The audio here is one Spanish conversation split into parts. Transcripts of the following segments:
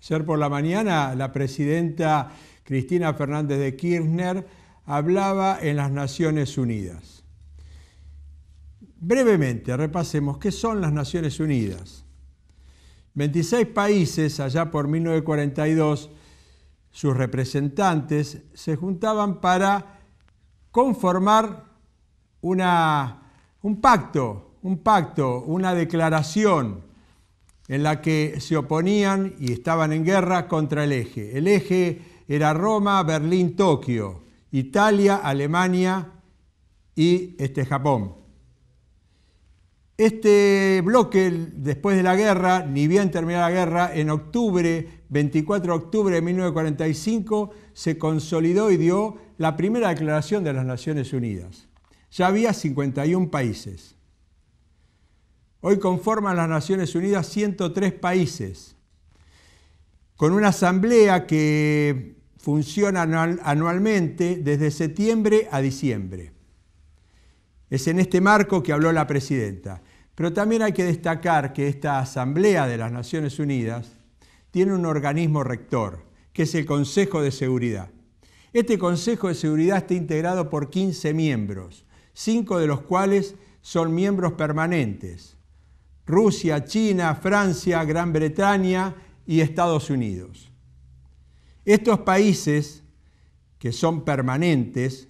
Ayer por la mañana la presidenta Cristina Fernández de Kirchner hablaba en las Naciones Unidas. Brevemente, repasemos qué son las Naciones Unidas. 26 países, allá por 1942, sus representantes se juntaban para conformar una, un pacto, un pacto, una declaración en la que se oponían y estaban en guerra contra el eje. El eje era Roma, Berlín, Tokio, Italia, Alemania y este, Japón. Este bloque, después de la guerra, ni bien terminada la guerra, en octubre, 24 de octubre de 1945, se consolidó y dio la primera declaración de las Naciones Unidas. Ya había 51 países. Hoy conforman las Naciones Unidas 103 países, con una asamblea que funciona anualmente desde septiembre a diciembre. Es en este marco que habló la presidenta. Pero también hay que destacar que esta Asamblea de las Naciones Unidas tiene un organismo rector, que es el Consejo de Seguridad. Este Consejo de Seguridad está integrado por 15 miembros, 5 de los cuales son miembros permanentes. Rusia, China, Francia, Gran Bretaña y Estados Unidos. Estos países, que son permanentes,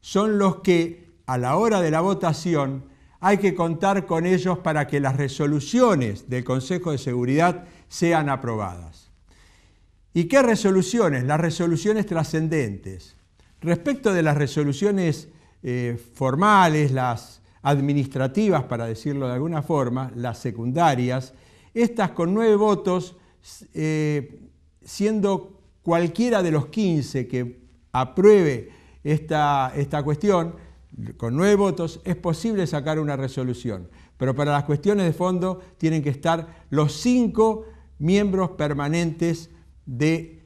son los que a la hora de la votación hay que contar con ellos para que las resoluciones del Consejo de Seguridad sean aprobadas. ¿Y qué resoluciones? Las resoluciones trascendentes. Respecto de las resoluciones eh, formales, las administrativas, para decirlo de alguna forma, las secundarias, estas con nueve votos, eh, siendo cualquiera de los 15 que apruebe esta, cuestión, con nueve votos, es posible sacar una resolución. Pero para las cuestiones de fondo tienen que estar los cinco miembros permanentes del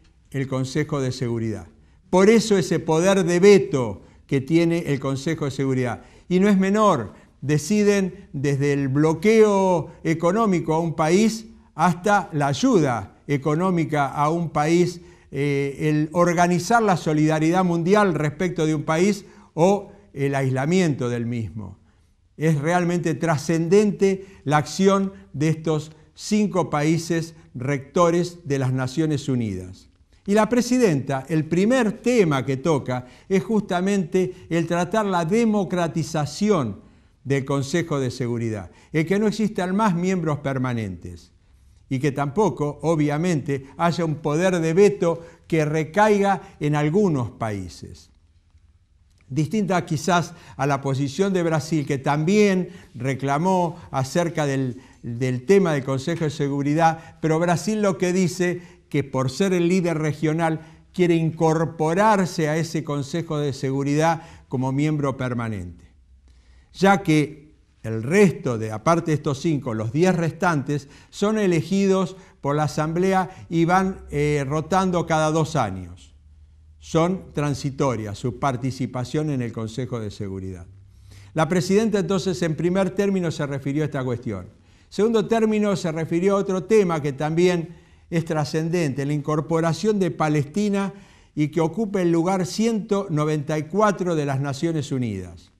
Consejo de Seguridad. Por eso ese poder de veto que tiene el Consejo de Seguridad y no es menor, deciden desde el bloqueo económico a un país hasta la ayuda económica a un país, eh, el organizar la solidaridad mundial respecto de un país o el aislamiento del mismo. Es realmente trascendente la acción de estos cinco países rectores de las Naciones Unidas. Y la presidenta, el primer tema que toca es justamente el tratar la democratización del Consejo de Seguridad, el que no existan más miembros permanentes y que tampoco, obviamente, haya un poder de veto que recaiga en algunos países. Distinta quizás a la posición de Brasil, que también reclamó acerca del, tema del Consejo de Seguridad, pero Brasil lo que dice que por ser el líder regional quiere incorporarse a ese Consejo de Seguridad como miembro permanente. Ya que el resto, de, aparte de estos cinco, los diez restantes, son elegidos por la Asamblea y van eh, rotando cada dos años. Son transitorias su participación en el Consejo de Seguridad. La presidenta entonces en primer término se refirió a esta cuestión. Segundo término se refirió a otro tema que también es trascendente, la incorporación de Palestina y que ocupe el lugar 194 de las Naciones Unidas.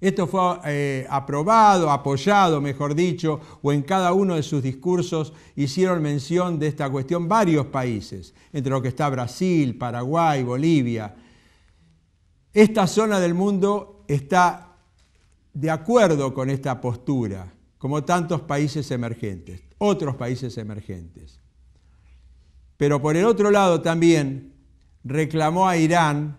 Esto fue eh, aprobado, apoyado, mejor dicho, o en cada uno de sus discursos hicieron mención de esta cuestión varios países, entre los que está Brasil, Paraguay, Bolivia. Esta zona del mundo está de acuerdo con esta postura, como tantos países emergentes otros países emergentes. Pero por el otro lado también reclamó a Irán,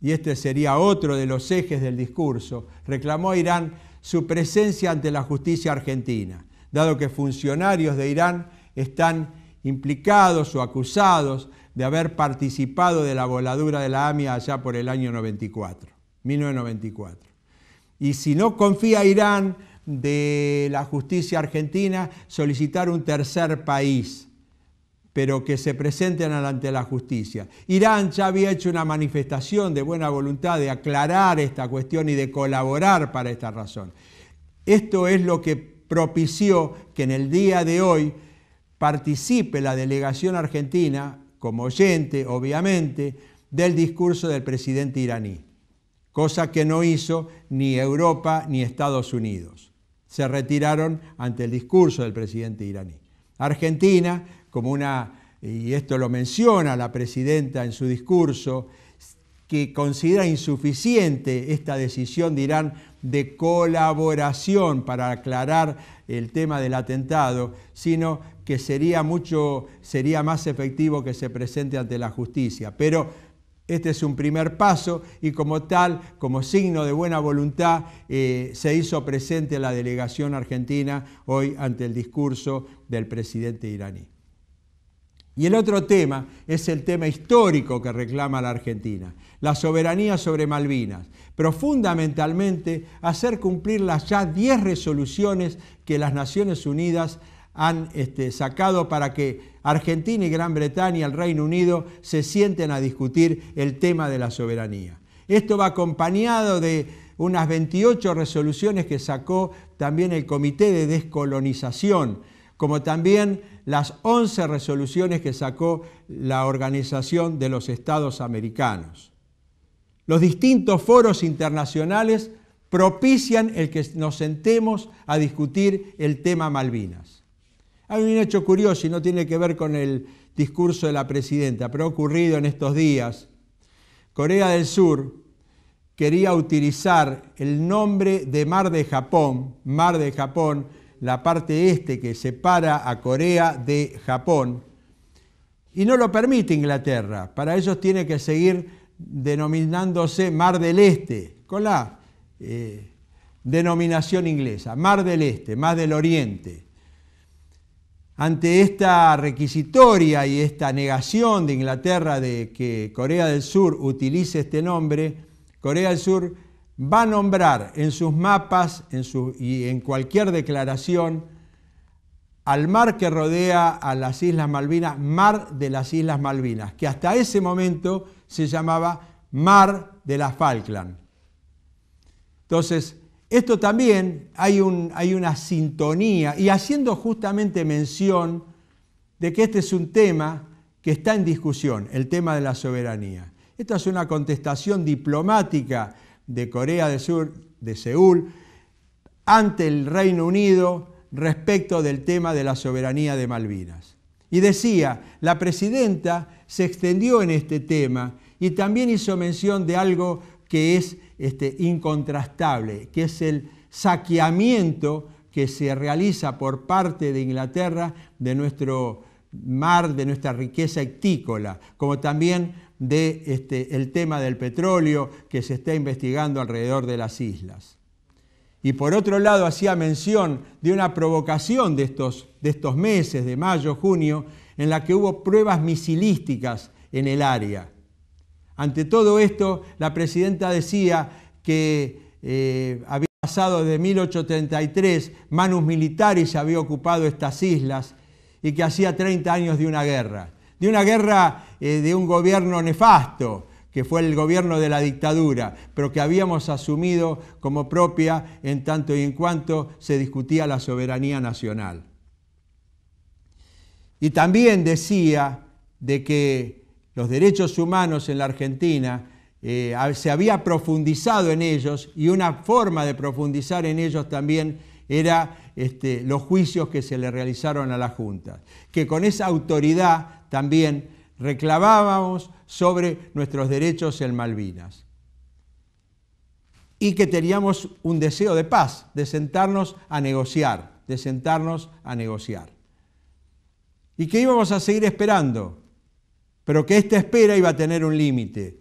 y este sería otro de los ejes del discurso, reclamó a Irán su presencia ante la justicia argentina, dado que funcionarios de Irán están implicados o acusados de haber participado de la voladura de la AMIA allá por el año 94, 1994. Y si no confía a Irán de la justicia argentina solicitar un tercer país, pero que se presenten ante la justicia. Irán ya había hecho una manifestación de buena voluntad de aclarar esta cuestión y de colaborar para esta razón. Esto es lo que propició que en el día de hoy participe la delegación argentina, como oyente, obviamente, del discurso del presidente iraní, cosa que no hizo ni Europa ni Estados Unidos se retiraron ante el discurso del presidente iraní. Argentina, como una, y esto lo menciona la presidenta en su discurso, que considera insuficiente esta decisión de Irán de colaboración para aclarar el tema del atentado, sino que sería mucho sería más efectivo que se presente ante la justicia, pero este es un primer paso y como tal, como signo de buena voluntad, eh, se hizo presente la delegación argentina hoy ante el discurso del presidente iraní. Y el otro tema es el tema histórico que reclama la Argentina, la soberanía sobre Malvinas, pero fundamentalmente hacer cumplir las ya 10 resoluciones que las Naciones Unidas han este, sacado para que Argentina y Gran Bretaña, y el Reino Unido, se sienten a discutir el tema de la soberanía. Esto va acompañado de unas 28 resoluciones que sacó también el Comité de Descolonización, como también las 11 resoluciones que sacó la Organización de los Estados Americanos. Los distintos foros internacionales propician el que nos sentemos a discutir el tema Malvinas. Hay un hecho curioso y no tiene que ver con el discurso de la presidenta, pero ha ocurrido en estos días. Corea del Sur quería utilizar el nombre de Mar de Japón, Mar de Japón, la parte este que separa a Corea de Japón, y no lo permite Inglaterra. Para ellos tiene que seguir denominándose Mar del Este, con la eh, denominación inglesa, Mar del Este, Mar del Oriente. Ante esta requisitoria y esta negación de Inglaterra de que Corea del Sur utilice este nombre, Corea del Sur va a nombrar en sus mapas y en cualquier declaración al mar que rodea a las Islas Malvinas, Mar de las Islas Malvinas, que hasta ese momento se llamaba Mar de las Falkland. Entonces, esto también hay, una sintonía y haciendo justamente mención de que este es un tema que está en discusión, el tema de la soberanía. Esta es una contestación diplomática de Corea del Sur, de Seúl, ante el Reino Unido respecto del tema de la soberanía de Malvinas. Y decía, la presidenta se extendió en este tema y también hizo mención de algo que es este, incontrastable, que es el saqueamiento que se realiza por parte de Inglaterra de nuestro mar, de nuestra riqueza hectícola, como también de este, el tema del petróleo que se está investigando alrededor de las islas. Y por otro lado hacía mención de una provocación de estos, de estos meses, de mayo, junio, en la que hubo pruebas misilísticas en el área. Ante todo esto, la presidenta decía que eh, había pasado de 1833, Manus Militaris había ocupado estas islas y que hacía 30 años de una guerra, de una guerra eh, de un gobierno nefasto, que fue el gobierno de la dictadura, pero que habíamos asumido como propia en tanto y en cuanto se discutía la soberanía nacional. Y también decía de que los derechos humanos en la Argentina, eh, se había profundizado en ellos y una forma de profundizar en ellos también era este, los juicios que se le realizaron a la Junta, que con esa autoridad también reclamábamos sobre nuestros derechos en Malvinas y que teníamos un deseo de paz, de sentarnos a negociar, de sentarnos a negociar. Y que íbamos a seguir esperando pero que esta espera iba a tener un límite,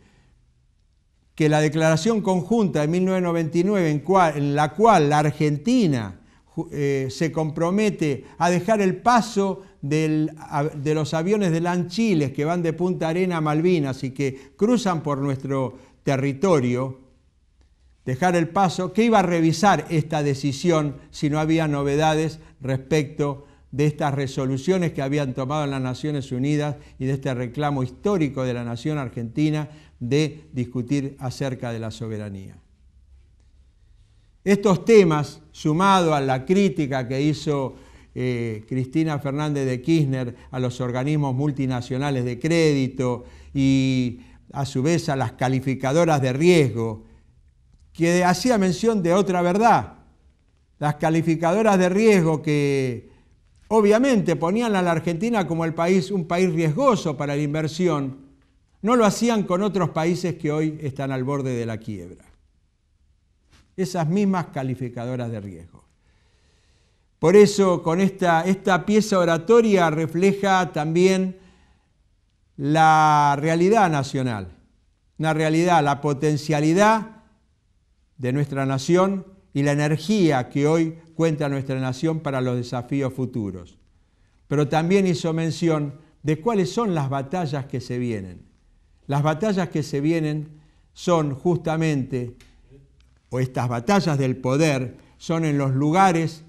que la declaración conjunta de 1999 en, la cual la Argentina eh, se compromete a dejar el paso de los aviones de Lanchiles que van de Punta Arena a Malvinas y que cruzan por nuestro territorio, dejar el paso, que iba a revisar esta decisión si no había novedades respecto de estas resoluciones que habían tomado en las Naciones Unidas y de este reclamo histórico de la nación argentina de discutir acerca de la soberanía. Estos temas, sumado a la crítica que hizo eh, Cristina Fernández de Kirchner a los organismos multinacionales de crédito y a su vez a las calificadoras de riesgo, que hacía mención de otra verdad. Las calificadoras de riesgo que Obviamente ponían a la Argentina como el país, un país riesgoso para la inversión. No lo hacían con otros países que hoy están al borde de la quiebra. Esas mismas calificadoras de riesgo. Por eso, con esta, pieza oratoria refleja también la realidad nacional, una realidad, la potencialidad de nuestra nación y la energía que hoy cuenta nuestra nación para los desafíos futuros. Pero también hizo mención de cuáles son las batallas que se vienen. Las batallas que se vienen son justamente, o estas batallas del poder, son en los lugares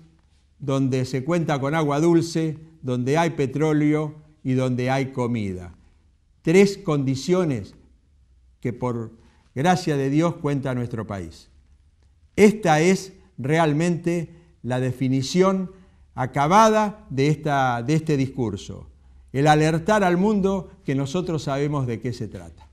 donde se cuenta con agua dulce, donde hay petróleo y donde hay comida. Tres condiciones que por gracia de Dios cuenta nuestro país. Esta es realmente la definición acabada de, esta, de este discurso, el alertar al mundo que nosotros sabemos de qué se trata.